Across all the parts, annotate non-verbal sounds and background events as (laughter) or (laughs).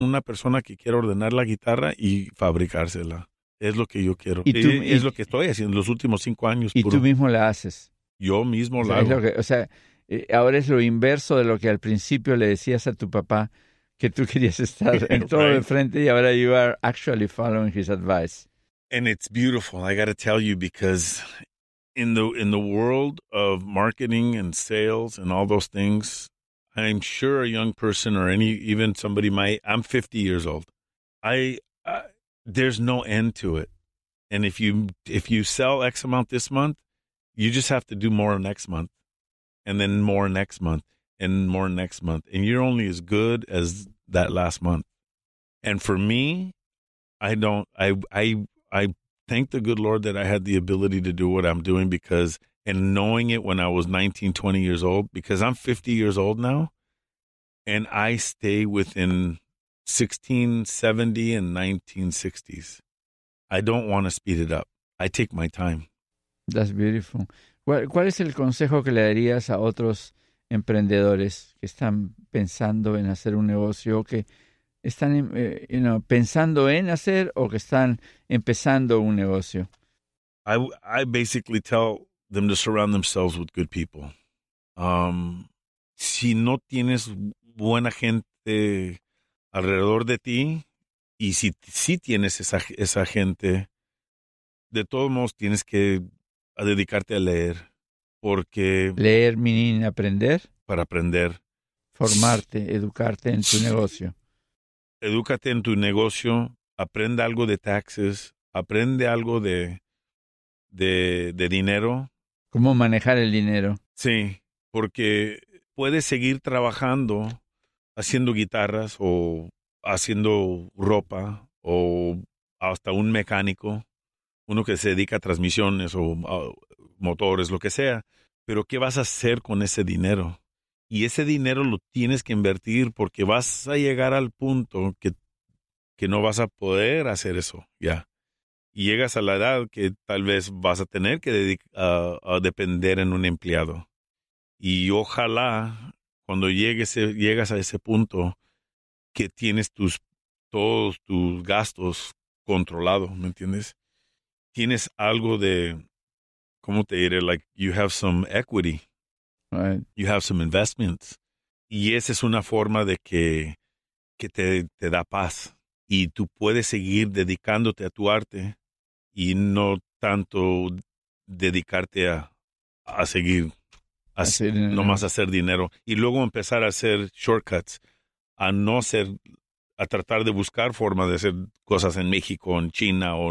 una persona que quiere ordenar la guitarra y fabricársela. Es lo que yo quiero. ¿Y eh, es lo que estoy haciendo los últimos cinco años. Y tú mismo la haces. Yo mismo la hago. o sea, eh, ahora es lo inverso de lo que al principio le decías a tu papá, que tú querías estar (laughs) en todo de frente y ahora you are actually following his advice. And it's beautiful, I to tell you, because in the in the world of marketing and sales and all those things, I'm sure a young person or any even somebody my I'm 50 years old. I, I there's no end to it. And if you if you sell X amount this month, you just have to do more next month, and then more next month, and more next month, and you're only as good as that last month. And for me, I don't. I I I thank the good Lord that I had the ability to do what I'm doing because and knowing it when I was 19, 20 years old, because I'm 50 years old now, and I stay within 1670 and 1960s. I don't want to speed it up. I take my time. That's beautiful. Well, ¿Cuál es el consejo que le darías a otros emprendedores que están pensando en hacer un negocio, que están eh, you know, pensando en hacer o que están empezando un negocio? I, I basically tell them to surround themselves with good people. Um, si no tienes buena gente alrededor de ti y si, si tienes esa, esa gente, de todos modos tienes que dedicarte a leer, porque... Leer, y aprender. Para aprender. Formarte, educarte en tu negocio. Edúcate en tu negocio, aprende algo de taxes, aprende algo de, de, de dinero. ¿Cómo manejar el dinero? Sí, porque puedes seguir trabajando haciendo guitarras o haciendo ropa o hasta un mecánico, uno que se dedica a transmisiones o motores, lo que sea. Pero ¿qué vas a hacer con ese dinero? Y ese dinero lo tienes que invertir porque vas a llegar al punto que, que no vas a poder hacer eso ya. Y llegas a la edad que tal vez vas a tener que a depender en un empleado. Y ojalá cuando llegues, eh, llegas a ese punto que tienes tus, todos tus gastos controlados, ¿me entiendes? Tienes algo de, ¿cómo te diré? Like, you have some equity. Right. You have some investments. Y esa es una forma de que, te, da paz. Y tú puedes seguir dedicándote a tu arte y no tanto dedicarte a, a seguir no más nomás hacer dinero. Y luego empezar a hacer shortcuts, a no ser, a tratar de buscar formas de hacer cosas en México, en China o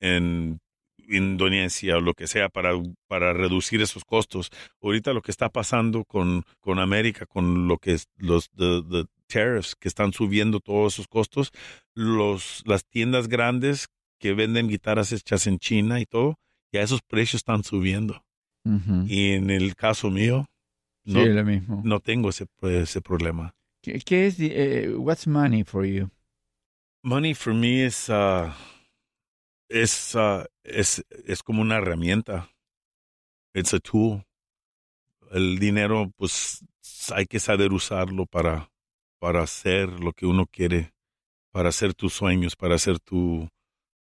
en, Indonesia o lo que sea para, para reducir esos costos. Ahorita lo que está pasando con, con América, con lo que es los the, tariffs que están subiendo todos esos costos, los, las tiendas grandes que venden guitarras hechas en China y todo, ya esos precios están subiendo. Y en el caso mío, no, tengo ese, pues, ese problema. ¿Qué, es, eh, what's money for you? Money for me es, uh, es, ah, es, es como una herramienta. It's a tool. El dinero, pues, hay que saber usarlo para, para hacer lo que uno quiere, para hacer tus sueños, para hacer tu,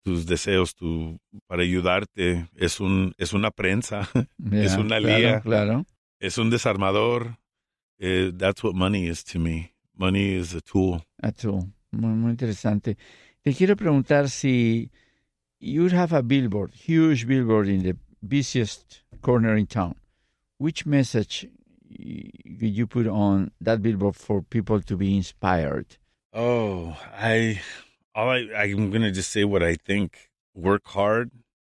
tus deseos, tu, para ayudarte. Es, un, es una prensa, (laughs) es una lía, claro, es un desarmador. Eh, that's what money is to me. Money is a tool. A tool. Muy, muy interesante. Te quiero preguntar si you have a billboard, huge billboard in the busiest corner in town. Which message could you put on that billboard for people to be inspired? Oh, I all I, I'm going to just say what I think work hard,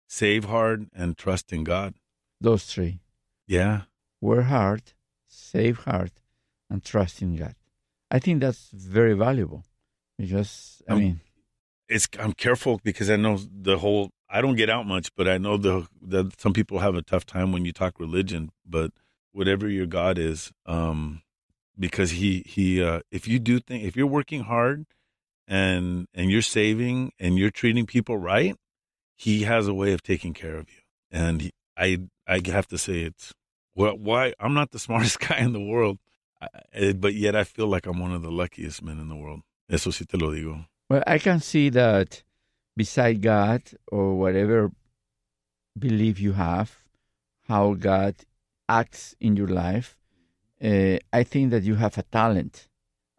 save hard, and trust in God. Those three. Yeah. Work hard, save hard, and trust in God. I think that's very valuable because, I I'm, mean, it's I'm careful because I know the whole I don't get out much, but I know the that some people have a tough time when you talk religion, but whatever your God is, um, because he he uh, if you do think if you're working hard and and you're saving and you're treating people right, he has a way of taking care of you. And he, I I have to say it's well, why I'm not the (laughs) smartest guy in the world, I, but yet I feel like I'm one of the luckiest men in the world. Eso sí te lo digo. Well, I can see that beside God or whatever belief you have, how God acts in your life, uh, I think that you have a talent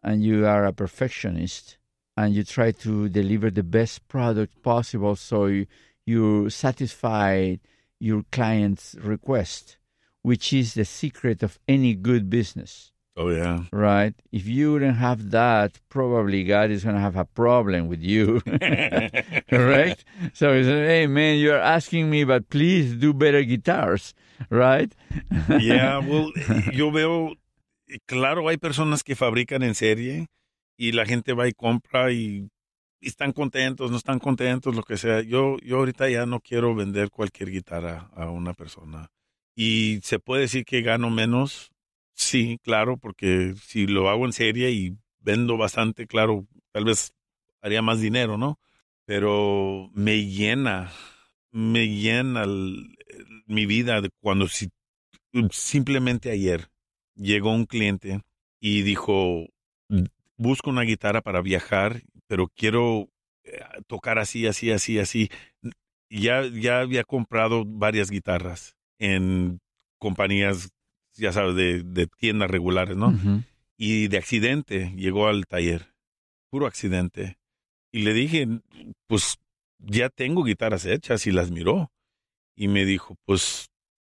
and you are a perfectionist and you try to deliver the best product possible so you satisfy your client's request, which is the secret of any good business. Oh yeah. Right. If you don't have that, probably God is gonna have a problem with you. (laughs) right? So he said, Hey man, you're asking me, but please do better guitars, right? yeah, well yo veo claro hay personas que fabrican en serie y la gente va y compra y, están contentos, no están contentos, lo que sea. Yo, yo ahorita ya no quiero vender cualquier guitarra a una persona. Y se puede decir que gano menos, sí, claro, porque si lo hago en serie y vendo bastante, claro, tal vez haría más dinero, ¿no? Pero me llena, me llena mi vida cuando si, simplemente ayer llegó un cliente y dijo, busco una guitarra para viajar, pero quiero eh, tocar así, así, así, así. Ya, ya había comprado varias guitarras en compañías, ya sabes, de, tiendas regulares, ¿no? Y de accidente llegó al taller, puro accidente. Y le dije, pues ya tengo guitarras hechas y las miró. Y me dijo, pues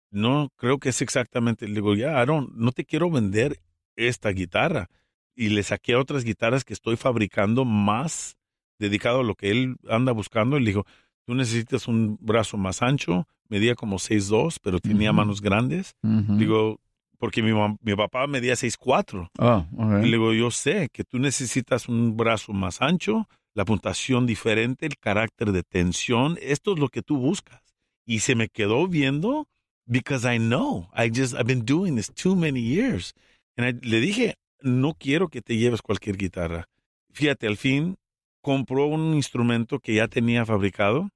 no creo que es exactamente. Le digo, ya, Aaron, no te quiero vender esta guitarra y le saqué otras guitarras que estoy fabricando más dedicado a lo que él anda buscando. Y le dijo, tú necesitas un brazo más ancho, medía como 6'2, pero tenía manos grandes. Digo, porque mi, papá medía 6'4. Ah, y le digo, yo sé que tú necesitas un brazo más ancho, la puntuación diferente, el carácter de tensión, esto es lo que tú buscas. Y se me quedó viendo because I know, I just, I've been doing this too many years. And le dije, no quiero que te lleves cualquier guitarra. Fíjate, al fin compró un instrumento que ya tenía fabricado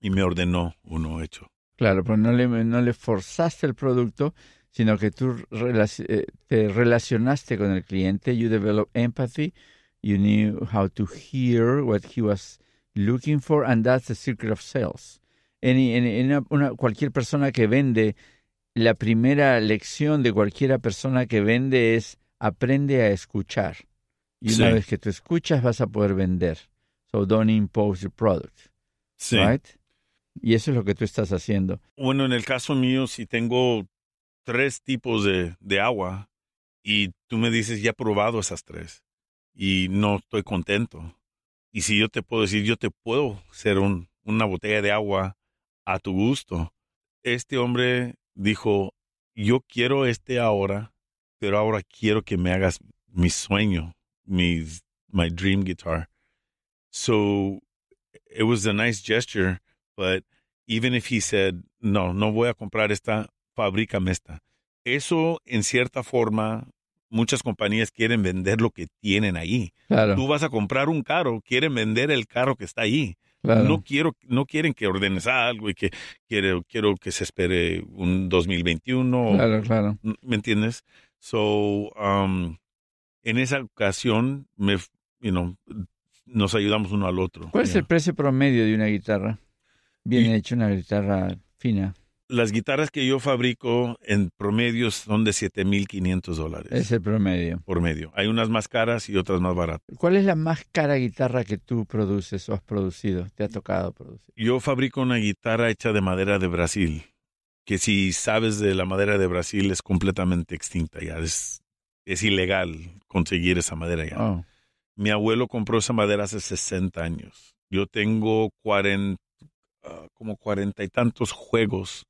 y me ordenó uno hecho. Claro, pero no le, no le forzaste el producto, sino que tú eh, te relacionaste con el cliente, you developed empathy, you knew how to hear what he was looking for, and that's the secret of sales. En, en, en una, cualquier persona que vende, la primera lección de cualquier persona que vende es aprende a escuchar. Y una vez que tú escuchas, vas a poder vender. So don't impose your product. Right? Y eso es lo que tú estás haciendo. Bueno, en el caso mío, si tengo tres tipos de, agua y tú me dices, ya he probado esas tres y no estoy contento. Y si yo te puedo decir, yo te puedo hacer una botella de agua a tu gusto. Este hombre dijo, yo quiero este ahora pero ahora quiero que me hagas mi sueño, mi my dream guitar. So it was a nice gesture, but even if he said, no, no voy a comprar esta, fabrícame esta. Eso, en cierta forma, muchas compañías quieren vender lo que tienen ahí. Claro. Tú vas a comprar un carro, quieren vender el carro que está ahí. Claro. No, quiero, no quieren que ordenes algo y que quiero, quiero que se espere un 2021. Claro, claro. ¿Me entiendes? So, um, en esa ocasión, me, you know, nos ayudamos uno al otro. ¿Cuál es el precio promedio de una guitarra? Bien hecha, una guitarra fina. Las guitarras que yo fabrico en promedio son de 7.500 dólares. Es el promedio. Por medio. Hay unas más caras y otras más baratas. ¿Cuál es la más cara guitarra que tú produces o has producido? ¿Te ha tocado producir? Yo fabrico una guitarra hecha de madera de Brasil que si sabes de la madera de Brasil es completamente extinta ya, es, es ilegal conseguir esa madera ya. Oh. Mi abuelo compró esa madera hace 60 años. Yo tengo ah, como cuarenta y tantos juegos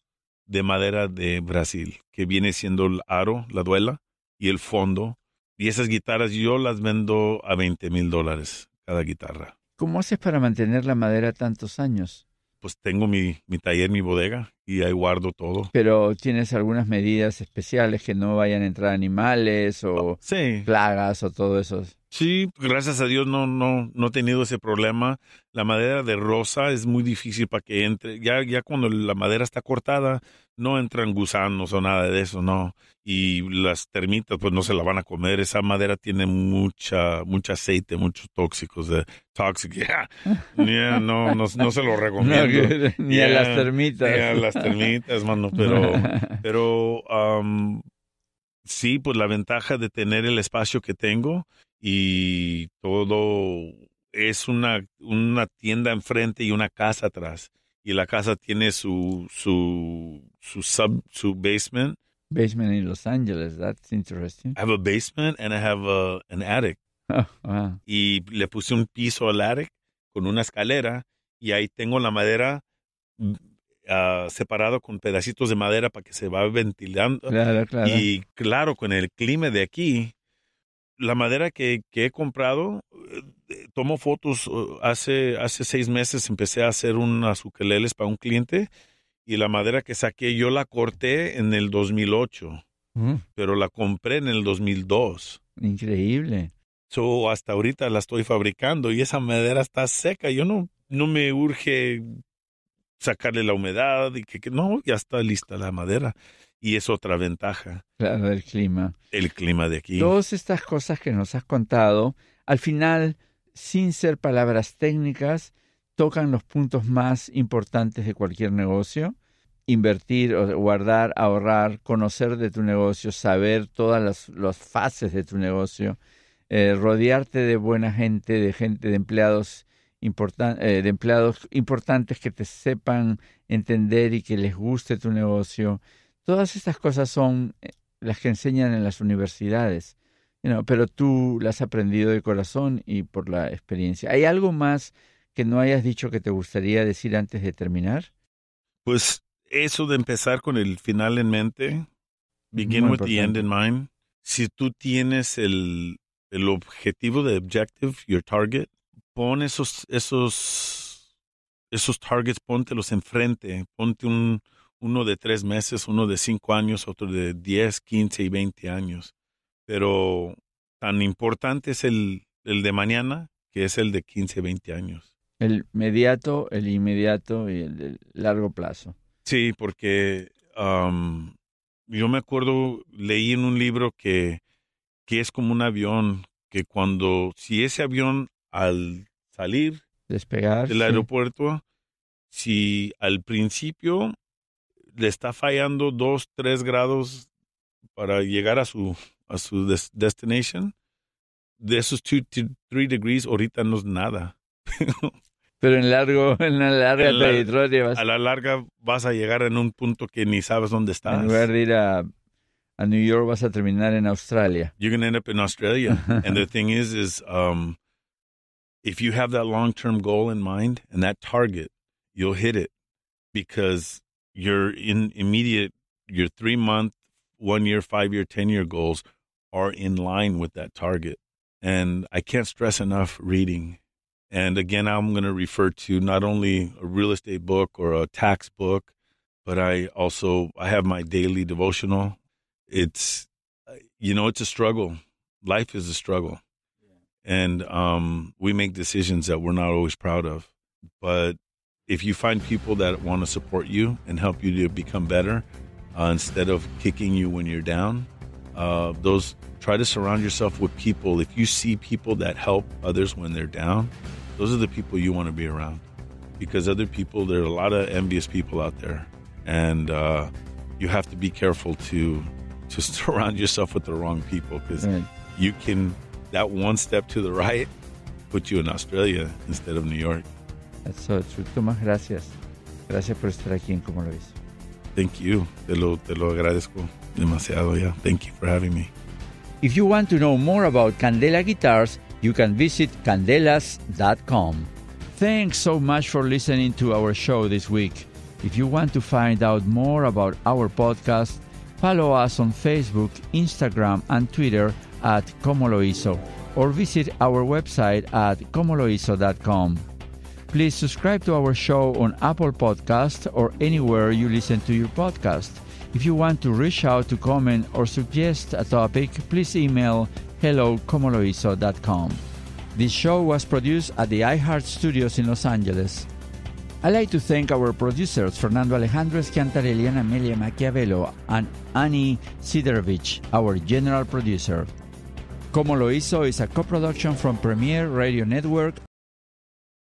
de madera de Brasil, que viene siendo el aro, la duela y el fondo. Y esas guitarras yo las vendo a 20 mil dólares cada guitarra. ¿Cómo haces para mantener la madera tantos años? pues tengo mi, mi taller, mi bodega y ahí guardo todo. Pero tienes algunas medidas especiales que no vayan a entrar animales o plagas o todo eso. Sí, gracias a Dios no, no, no he tenido ese problema. La madera de rosa es muy difícil para que entre. Ya, ya cuando la madera está cortada, no entran gusanos o nada de eso, no. Y las termitas, pues no se la van a comer. Esa madera tiene mucha, mucho aceite, muchos tóxicos, de eh, toxic. (laughs) no, no, se lo (laughs) recomiendo. (laughs) ni a las termitas. Ni a las termitas, mano. Pero, pero um, sí, pues la ventaja de tener el espacio que tengo y todo es una, una tienda enfrente y una casa atrás. Y la casa tiene su, su, su sub, su basement. Basement in Los Angeles, that's interesting. I have a basement and I have an attic. Oh, y le puse un piso al attic con una escalera y ahí tengo la madera Ah, separado con pedacitos de madera para que se va ventilando. Claro, claro. Y claro, con el clima de aquí, la madera que, he comprado, eh, tomo fotos. Uh, hace, hace seis meses empecé a hacer unas ukeleles para un cliente y la madera que saqué yo la corté en el 2008, mm. pero la compré en el 2002. Increíble. Yo hasta ahorita la estoy fabricando y esa madera está seca. Yo no, no me urge sacarle la humedad y que, no, ya está lista la madera. Y es otra ventaja. Claro, el clima. El clima de aquí. Todas estas cosas que nos has contado, al final, sin ser palabras técnicas, tocan los puntos más importantes de cualquier negocio. Invertir, guardar, ahorrar, conocer de tu negocio, saber todas las, fases de tu negocio, eh, rodearte de buena gente, de gente, de empleados eh, de empleados importantes que te sepan entender y que les guste tu negocio. Todas estas cosas son eh, las que enseñan en las universidades, pero tú las has aprendido de corazón y por la experiencia. ¿Hay algo más que no hayas dicho que te gustaría decir antes de terminar? Pues eso de empezar con el final en mente, begin with the end in mind. Si tú tienes el, el objetivo, the objective, your target, pon esos, esos, esos targets, póntelos enfrente, ponte un, uno de tres meses, uno de cinco años, otro de diez quince y veinte años. Pero tan importante es el, de mañana que es el de 15, veinte años. El mediato, el inmediato y el largo plazo. Sí, porque um, yo me acuerdo, leí en un libro que, que es como un avión, que cuando, si ese avión al salir Despegar, del aeropuerto, si al principio le está fallando dos, tres grados para llegar a su, a su destination, de esos 2, 3 degrees ahorita no es nada. (laughs) Pero en largo, en la larga A la larga vas a llegar en un punto que ni sabes dónde estás. En lugar de ir a, a New York vas a terminar en Australia. You're going end up in Australia. (laughs) And the thing is, is um, if you have that long term goal in mind and that target, you'll hit it because your in immediate your three month, one year, five year, ten year goals are in line with that target. And I can't stress enough reading. And again, I'm going to refer to not only a real estate book or a tax book, but I also I have my daily devotional. It's you know, it's a struggle. Life is a struggle and um, we make decisions that we're not always proud of. But if you find people that want to support you and help you to become better, uh, instead of kicking you when you're down, uh, those try to surround yourself with people. If you see people that help others when they're down, those are the people you want to be around. Because other people, there are a lot of envious people out there, and uh, you have to be careful to to (laughs) surround yourself with the wrong people because mm. you can that one step to the right put you in Australia instead of New York. So, much gracias. Gracias por estar aquí en Como Lo Ves. Thank you. Te lo, te lo agradezco demasiado. Yeah. Thank you for having me. If you want to know more about Candela guitars, you can visit candelas.com. Thanks so much for listening to our show this week. If you want to find out more about our podcast, follow us on Facebook, Instagram, and Twitter at comoloiso or visit our website at comoloiso.com. Please subscribe to our show on Apple Podcast or anywhere you listen to your podcast. If you want to reach out to comment or suggest a topic, please email hellocomoloiso.com. This show was produced at the iHeart Studios in Los Angeles. I'd like to thank our producers, Fernando Alejandro Schiantarelli and Amelia Machiavello, and Annie Siderovich, our general producer. como lo hizo co Production from Premier Radio Network